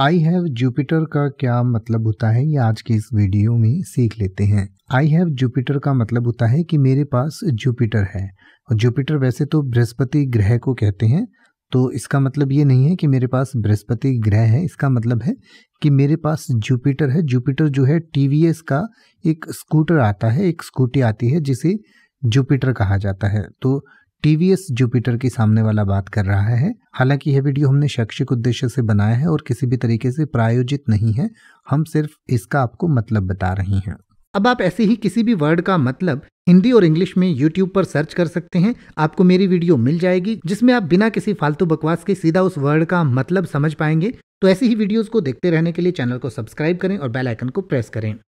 I have Jupiter का क्या मतलब होता है ये आज के इस वीडियो में सीख लेते हैं आई हैव जुपिटर का मतलब होता है कि मेरे पास जुपिटर है और जुपिटर वैसे तो बृहस्पति ग्रह को कहते हैं तो इसका मतलब ये नहीं है कि मेरे पास बृहस्पति ग्रह है इसका मतलब है कि मेरे पास जुपिटर है जुपिटर जो है टी का एक स्कूटर आता है एक स्कूटी आती है जिसे जुपिटर कहा जाता है तो टीवीएस जुपिटर के सामने वाला बात कर रहा है हालांकि यह वीडियो हमने शैक्षिक उद्देश्य से बनाया है और किसी भी तरीके से प्रायोजित नहीं है हम सिर्फ इसका आपको मतलब बता रहे हैं अब आप ऐसे ही किसी भी वर्ड का मतलब हिंदी और इंग्लिश में यूट्यूब पर सर्च कर सकते हैं आपको मेरी वीडियो मिल जाएगी जिसमें आप बिना किसी फालतू बकवास के सीधा उस वर्ड का मतलब समझ पाएंगे तो ऐसी ही वीडियोस को देखते रहने के लिए चैनल को सब्सक्राइब करें और बेल आइकन को प्रेस करें